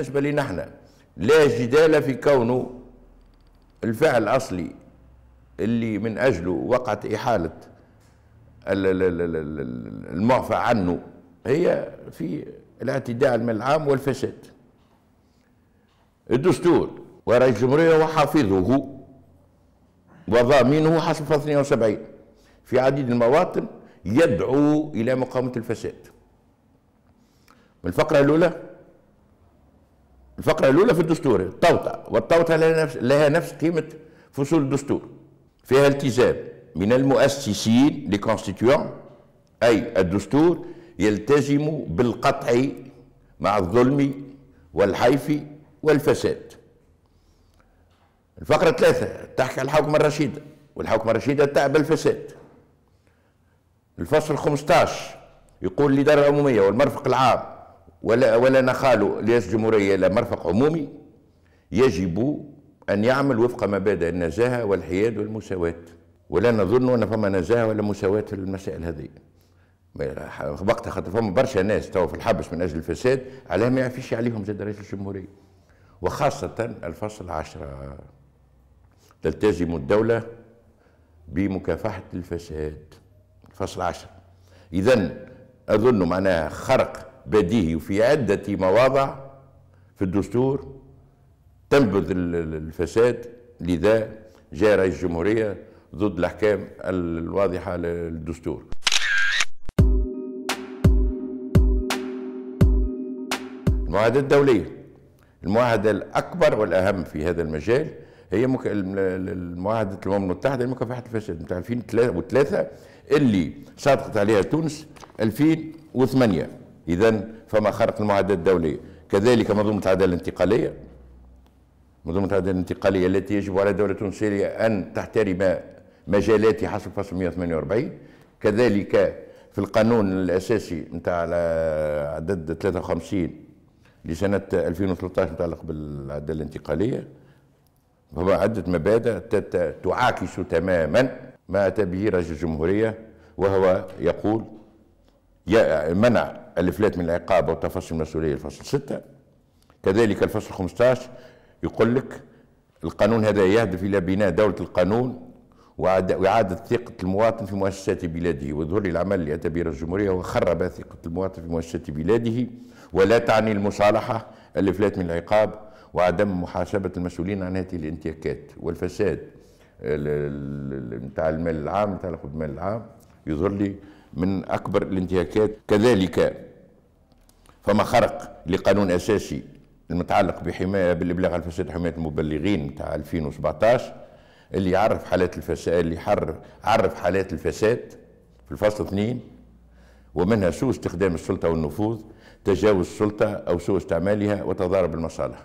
بالنسبة لنا احنا لا جدال في كونه الفعل الأصلي اللي من أجله وقعت إحالة المعفى عنه هي في الاعتداء المال العام والفساد الدستور ورئيس الجمهورية وحافظه وضامينه حسب 72 في عديد المواطن يدعو إلى مقاومة الفساد من الفقرة الأولى الفقرة الأولى في الدستور التوطئة والتوطئة لها نفس, لها نفس قيمة فصول الدستور فيها التزام من المؤسسين لكونستيتيون أي الدستور يلتزم بالقطع مع الظلم والحيف والفساد الفقرة الثالثة تحكي على الحوكمة الرشيدة والحوكمة الرشيدة تعب الفساد الفصل 15 يقول الإدارة العمومية والمرفق العام ولا ولا نخال رئيس الجمهورية إلى مرفق عمومي يجب أن يعمل وفق مبادئ النزاهة والحياد والمساواة ولا نظن أن فما نزاهة ولا مساواة في المسائل هذه وقتها خاطر فما برشا ناس توا في الحبس من أجل الفساد علاه ما يعفيش عليهم زاد رئيس الجمهورية وخاصة الفصل عشرة تلتزم الدولة بمكافحة الفساد الفصل عشرة إذا أظن معناها خرق بديهي وفي عدة مواضع في الدستور تنبذ الفساد لذا جاء رئيس الجمهورية ضد الأحكام الواضحة للدستور المعاهدة الدولية المعاهدة الأكبر والأهم في هذا المجال هي مك... معاهدة الأمم المتحدة لمكافحة الفساد نتاع 2003 اللي صادقت عليها تونس 2008 إذا فما خرق المعاداة الدولية كذلك منظومة العدالة الانتقالية منظومة العدالة الانتقالية التي يجب على دولة تونسية أن تحترم مجالاتها حسب فصل 148 كذلك في القانون الأساسي نتاع عدد 53 لسنة 2013 متعلق بالعدالة الانتقالية فما عدة مبادئ تعاكس تماما ما أتى به رئيس الجمهورية وهو يقول منع الافلات من العقاب تفصل المسؤوليه الفصل 6 كذلك الفصل 15 يقول لك القانون هذا يهدف الى بناء دوله القانون واعاده ثقه المواطن في مؤسسات بلاده وظهور العمل اللي اتى الجمهوريه وخرب ثقه المواطن في مؤسسات بلاده ولا تعني المصالحه الافلات من العقاب وعدم محاسبه المسؤولين عن هذه الانتهاكات والفساد نتاع المال العام نتاع المال العام يظهر لي من أكبر الانتهاكات كذلك فما خرق لقانون أساسي المتعلق بحماية بالإبلاغ عن الفساد حماية المبلغين نتاع 2017 اللي يعرف حالات الفساد اللي يحر عرف حالات الفساد في الفصل اثنين ومنها سوء استخدام السلطة والنفوذ تجاوز السلطة أو سوء استعمالها وتضارب المصالح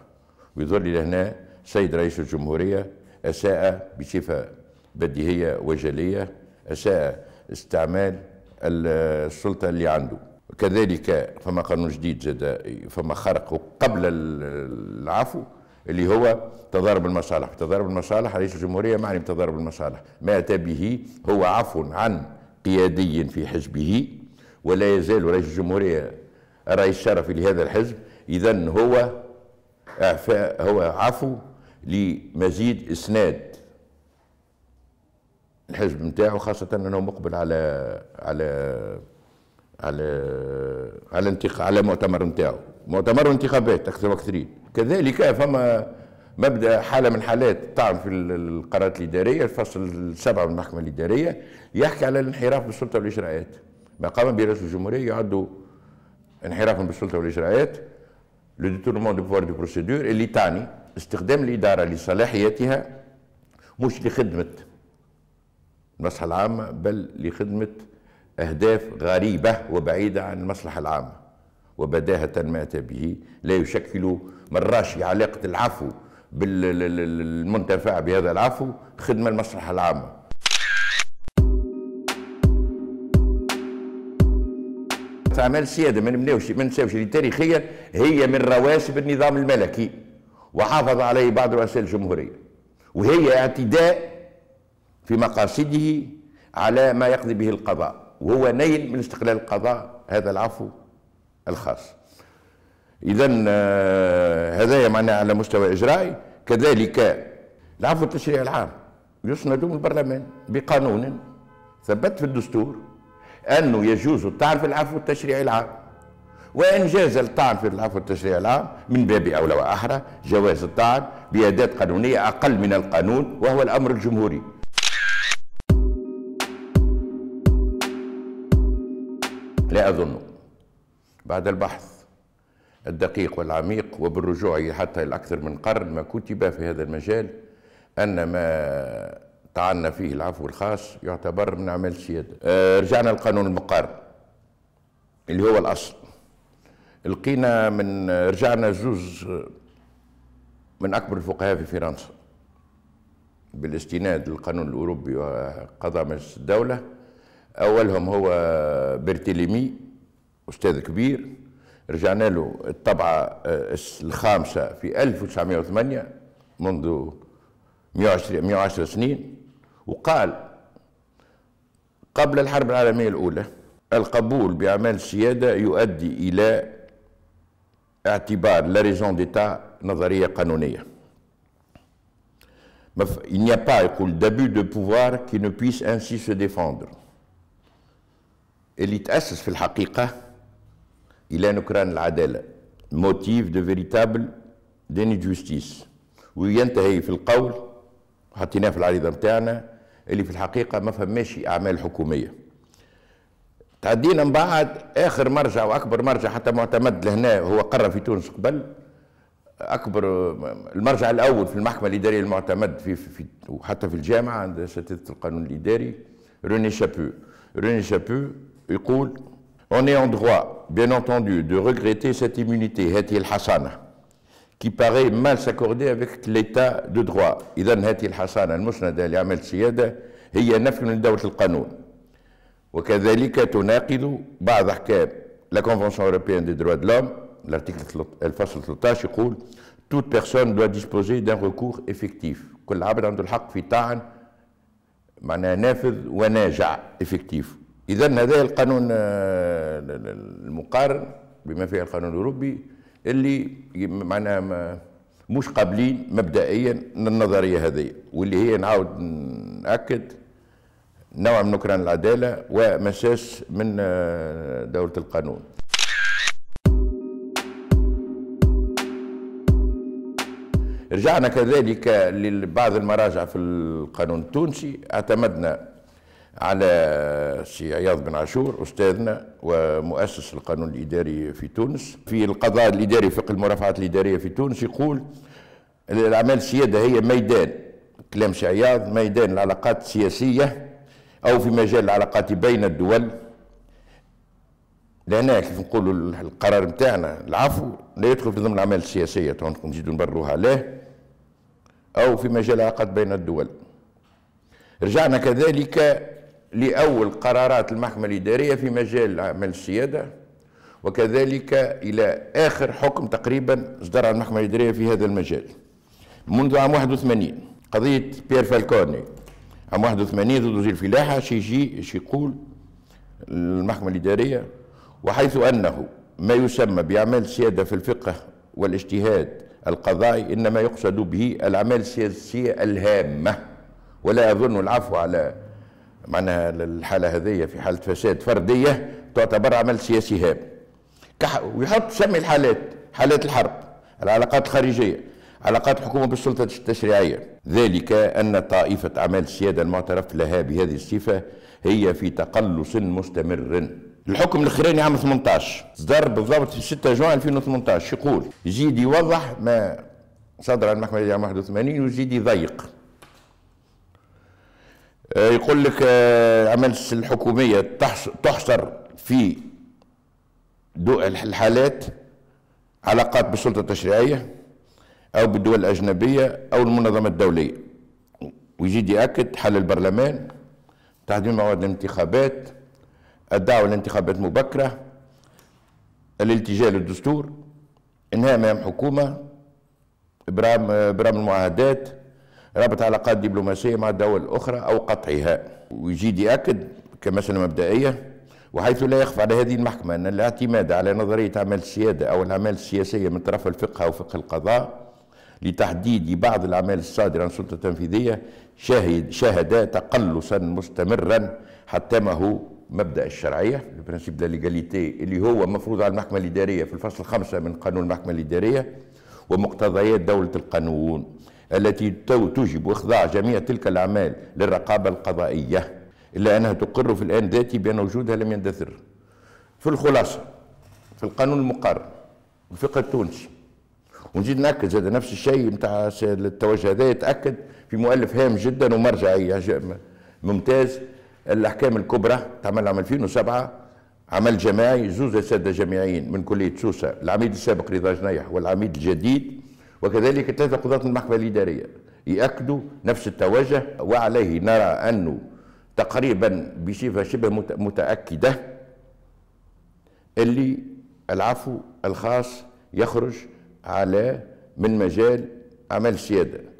ويظل إلى هنا سيد رئيس الجمهورية أساء بصفة بديهية وجلية أساء استعمال السلطة اللي عنده كذلك فما قانون جديد زاد فما خرق قبل العفو اللي هو تضارب المصالح تضارب المصالح رئيس الجمهورية معني بتضارب المصالح ما أتى به هو عفو عن قيادي في حزبه ولا يزال رئيس الجمهورية الرئيس الشرفي لهذا الحزب إذا هو إعفاء هو عفو لمزيد إسناد الحزب نتاعو خاصة أنه مقبل على على على على انتق... على مؤتمر نتاعو مؤتمر انتخابات أكثر وأكثرين كذلك فما مبدا حاله من حالات الطعن في القرارات الاداريه الفصل السبعه من المحكمه الاداريه يحكي على الانحراف بالسلطه والاجراءات ما قام به رئيس الجمهوريه يعد انحرافا بالسلطه والاجراءات لو ديتورمون دو بوار دو بروسيدور اللي تعني استخدام الاداره لصلاحياتها مش لخدمه المصلحة العامة بل لخدمة أهداف غريبة وبعيدة عن المصلحة العامة وبداهة ما أتى به لا يشكل من راشي علاقة العفو بالمنتفع بهذا العفو خدمة المصلحة العامة أعمال سيادة ما منوش ما نساوش تاريخيا هي من رواسب النظام الملكي وحافظ عليه بعض رؤساء الجمهورية وهي اعتداء في مقاصده على ما يقضي به القضاء وهو نيل من استقلال القضاء هذا العفو الخاص اذا آه، هذا معناه يعني على مستوى اجرائي كذلك العفو التشريعي العام يسند من البرلمان بقانون ثبت في الدستور انه يجوز الطعن في العفو التشريعي العام وان جاز الطعن في العفو التشريعي العام من باب اولى واحرى جواز الطعن باداه قانونيه اقل من القانون وهو الامر الجمهوري أظن بعد البحث الدقيق والعميق وبالرجوع حتى إلى أكثر من قرن ما كتب في هذا المجال أن ما تعنى فيه العفو الخاص يعتبر من أعمال السيادة آه، رجعنا للقانون المقارن اللي هو الأصل لقينا من رجعنا زوز من أكبر الفقهاء في فرنسا بالاستناد للقانون الأوروبي وقضاء مجلس الدولة اولهم هو برتليمي استاذ كبير رجعنا له الطبعه الخامسه في 1908 منذ 120 110 سنين وقال قبل الحرب العالميه الاولى القبول باعمال السياده يؤدي الى اعتبار لا ريزون ديتا نظريه قانونيه Il n'y a pas, يقول, d'abus de pouvoir qui ne puisse ainsi se défendre. اللي تأسس في الحقيقة إلى نكران العدالة موتيف دو فيريتابل ديني جوستيس وينتهي في القول حطيناه في العريضة نتاعنا اللي في الحقيقة ما فماش أعمال حكومية تعدينا من بعد آخر مرجع وأكبر مرجع حتى معتمد لهنا هو قرر في تونس قبل أكبر المرجع الأول في المحكمة الإدارية المعتمد في, في, في وحتى في الجامعة عند شتيتة القانون الإداري روني شابو روني شابو on est en droit, bien entendu, de regretter cette immunité, Hati al qui paraît mal s'accorder avec l'état de droit. إذا هذه الحصانة المسندة لعمل السيادة هي نفي من دولة القانون وكذلك تناقض بعض أحكام la Convention européenne des droits de l'homme l'article 13 يقول euh, toute personne doit disposer d'un recours effectif كل عبد عنده الحق في طعن معناه نافذ وناجع effectif إذا هذا القانون آه، المقارن بما فيه القانون الأوروبي اللي معناها مش قابلين مبدئيا للنظرية هذه واللي هي نعاود نأكد نوع من نكران العدالة ومساس من آه، دولة القانون رجعنا كذلك لبعض المراجع في القانون التونسي اعتمدنا على سي عياض بن عاشور أستاذنا ومؤسس القانون الإداري في تونس في القضاء الإداري فقه المرافعات الإدارية في تونس يقول الأعمال السيادة هي ميدان كلام سي عياض ميدان العلاقات السياسية أو في مجال العلاقات بين الدول لأن كيف نقولوا القرار نتاعنا العفو لا يدخل في ضمن الأعمال السياسية تو نزيدوا نبروها عليه أو في مجال العلاقات بين الدول رجعنا كذلك لأول قرارات المحكمة الإدارية في مجال عمل السيادة وكذلك إلى آخر حكم تقريبا اصدرها المحكمة الإدارية في هذا المجال منذ عام 81 قضية بير فالكوني عام 81 ضد وزير الفلاحة شيجي يقول المحكمة الإدارية وحيث أنه ما يسمى بأعمال السيادة في الفقه والاجتهاد القضائي إنما يقصد به الأعمال السياسية الهامة ولا أظن العفو على معناها الحاله هذية في حاله فساد فرديه تعتبر عمل سياسي هام ويحط سمي الحالات حالات الحرب العلاقات الخارجيه علاقات الحكومه بالسلطه التشريعيه ذلك ان طائفه اعمال السياده المعترف لها بهذه الصفه هي في تقلص مستمر الحكم الاخراني عام 18 صدر بالضبط في 6 جوان 2018 يقول يزيد يوضح ما صدر عن المحكمه عام 81 ويزيد يضيق آه، يقول لك آه، عملت الحكومية تحصر في الحالات علاقات بالسلطة التشريعية أو بالدول الأجنبية أو المنظمة الدولية ويزيد يأكد حل البرلمان تعديل مواد الانتخابات الدعوة لانتخابات مبكرة الالتجاء للدستور انهاء مهام حكومة ابرام ابرام المعاهدات رابط علاقات دبلوماسية مع الدول الأخرى أو قطعها ويزيد يأكد كمسألة مبدئية وحيث لا يخفى على هذه المحكمة أن الاعتماد على نظرية أعمال السيادة أو الأعمال السياسية من طرف الفقه أو فقه القضاء لتحديد بعض الأعمال الصادرة عن السلطة التنفيذية شاهد, شهد تقلصا مستمرا حتى ما هو مبدا الشرعيه البرنسيب ليغاليتي اللي هو مفروض على المحكمه الاداريه في الفصل الخامس من قانون المحكمه الاداريه ومقتضيات دوله القانون التي توجب إخضاع جميع تلك الأعمال للرقابة القضائية إلا أنها تقر في الآن ذاتي بأن وجودها لم يندثر في الخلاصة في القانون المقرر الفقه التونسي ونزيد ناكد هذا نفس الشيء نتاع التوجه هذا يتاكد في مؤلف هام جدا ومرجعي ممتاز الاحكام الكبرى تعمل عام 2007 عمل جماعي زوز ساده جامعيين من كليه سوسه العميد السابق رضا جنيح والعميد الجديد وكذلك ثلاثة قضاة المحكمة الإدارية يأكدوا نفس التوجه وعليه نرى أنه تقريبا بصفة شبه متأكدة اللي العفو الخاص يخرج على من مجال عمل السيادة